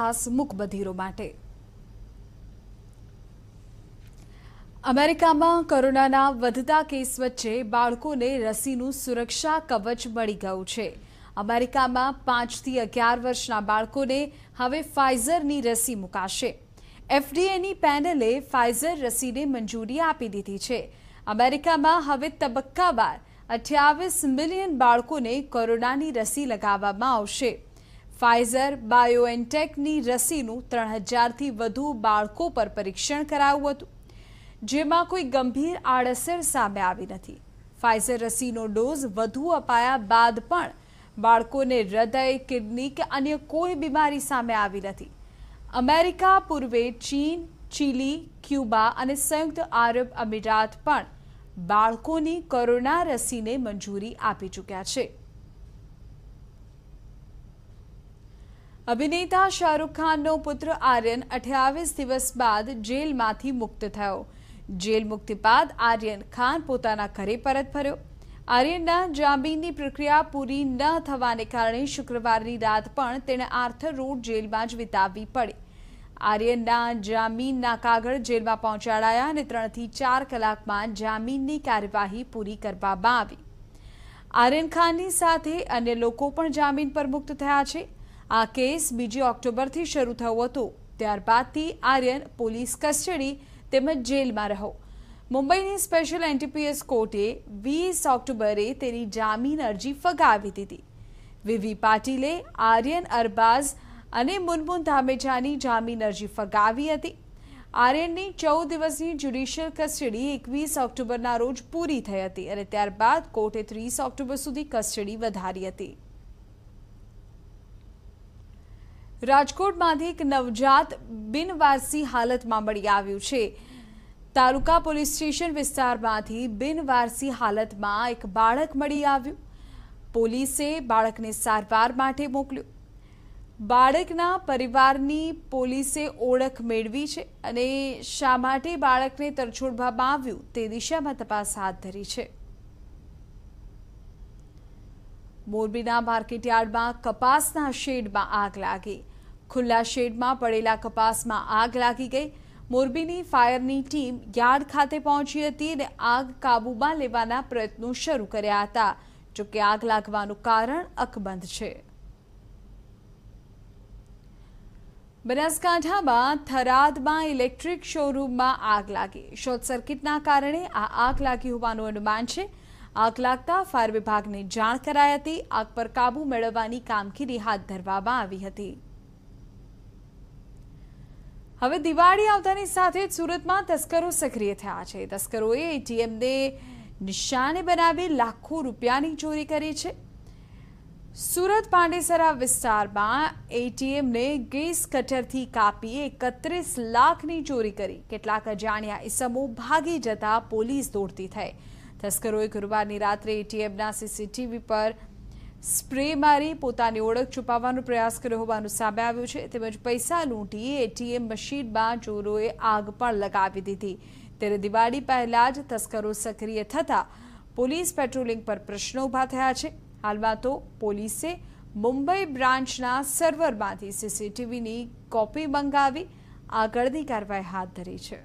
ખાસ મૂકબધીરો માટે અમેરિકામાં કોરોનાના વધતા કેસ વચ્ચે બાળકોને રસીનું સુરક્ષા કવચ મળી ગયું છે અમેરિકામાં પાંચથી અગિયાર વર્ષના બાળકોને હવે ફાઇઝરની રસી મુકાશે એફડીએની પેનલે ફાઇઝર રસીને મંજૂરી આપી દીધી છે અમેરિકામાં હવે તબક્કાવાર અઠ્યાવીસ મિલિયન બાળકોને કોરોનાની રસી લગાવવામાં આવશે ફાઇઝર બાયોએનટેકની રસીનું ત્રણ હજારથી વધુ બાળકો પર પરીક્ષણ કરાયું હતું જેમાં કોઈ ગંભીર આડઅસર સામે આવી નથી ફાઇઝર રસીનો ડોઝ વધુ અપાયા બાદ પણ બાળકોને હૃદય કિડની કે અન્ય કોઈ બીમારી સામે આવી નથી અમેરિકા પૂર્વે ચીન ચીલી ક્યુબા અને સંયુક્ત આરબ અમીરાત પણ બાળકોની કોરોના રસીને મંજૂરી આપી ચૂક્યા છે અભિનેતા શાહરૂખ ખાનનો પુત્ર આર્યન અઠ્યાવીસ દિવસ બાદ જેલમાંથી મુક્ત થયો જેલ મુક્તિ બાદ આર્યન ખાન પોતાના ઘરે પરત ફર્યો આર્યનના જામીનની પ્રક્રિયા પૂરી ન થવાને કારણે શુક્રવારની રાત પણ તેણે આર્થર રોડ જેલમાં જ વિતાવવી પડી આર્યનના જામીનના કાગળ જેલમાં પહોંચાડાયા અને ત્રણથી ચાર કલાકમાં જામીનની કાર્યવાહી પૂરી કરવામાં આવી આર્યન ખાનની સાથે અન્ય લોકો પણ જામીન પર મુક્ત થયા છે આ કેસ બીજી ઓક્ટોબરથી શરૂ થયો હતો ત્યારબાદથી આર્યન પોલીસ કસ્ટડી તેમજ જેલમાં રહો મુંબઈની સ્પેશિયલ એનટીપીએસ કોર્ટે વીસ ઓક્ટોબરે તેની જામીન અરજી ફગાવી દીધી વીવી પાટીલે આર્યન અરબાઝ અને મુનમુન ધામેજાની જામીન અરજી ફગાવી હતી આર્યનની ચૌદ દિવસની જ્યુડિશિયલ કસ્ટડી એકવીસ ઓક્ટોબરના રોજ પૂરી થઈ હતી અને ત્યારબાદ કોર્ટે ત્રીસ ઓક્ટોબર સુધી કસ્ટડી વધારી હતી રાજકોટમાંથી એક નવજાત બિનવારસી હાલતમાં મળી આવ્યું છે તાલુકા પોલીસ સ્ટેશન વિસ્તારમાંથી બિનવારસી હાલતમાં એક બાળક મળી આવ્યું પોલીસે બાળકને સારવાર માટે મોકલ્યું બાળકના પરિવારની પોલીસે ઓળખ મેળવી છે અને શા માટે બાળકને તરછોડવામાં આવ્યું તે દિશામાં તપાસ હાથ ધરી છે મોરબીના માર્કેટયાર્ડમાં કપાસના શેડમાં આગ લાગી ખુલ્લા શેડમાં પડેલા કપાસમાં આગ લાગી ગઈ મોરબીની ફાયરની ટીમ યાર્ડ ખાતે પહોંચી હતી અને આગ કાબૂમાં લેવાના પ્રયત્નો શરૂ કર્યા હતા જોકે આગ લાગવાનું કારણ અકબંધ છે બનાસકાંઠામાં થરાદમાં ઇલેક્ટ્રિક શોરૂમમાં આગ લાગી શોર્ટ સર્કિટના કારણે આ આગ લાગી હોવાનું અનુમાન છે આગ લાગતા ફાયર વિભાગને જાણ કરાઈ હતી આગ પર કાબૂ મેળવવાની કામગીરી હાથ ધરવામાં આવી હતી હવે દિવાળી આવતાની સાથે જ સુરતમાં તસ્કરો સક્રિય થયા છે તસ્કરોએ એટીએમને નિશાને બનાવી લાખો રૂપિયાની ચોરી કરી છે સુરત પાંડેસરા વિસ્તારમાં એટીએમને ગેસ કટરથી કાપી એકત્રીસ લાખની ચોરી કરી કેટલાક અજાણ્યા ઇસમો ભાગી જતા પોલીસ દોડતી થઈ તસ્કરોએ ગુરુવારની રાત્રે એટીએમના સીસીટીવી પર સ્પ્રે મારી પોતાની ઓળખ છુપાવવાનો પ્રયાસ કર્યો હોવાનું સામે આવ્યું છે તેમજ પૈસા લૂંટી એટીએમ મશીનમાં ચોરોએ આગ પણ લગાવી દીધી ત્યારે દિવાળી પહેલાં જ તસ્કરો સક્રિય થતાં પોલીસ પેટ્રોલિંગ પર પ્રશ્નો ઊભા થયા છે હાલમાં તો પોલીસે મુંબઈ બ્રાન્ચના સર્વરમાંથી સીસીટીવીની કોપી મંગાવી આગળની કાર્યવાહી હાથ ધરી છે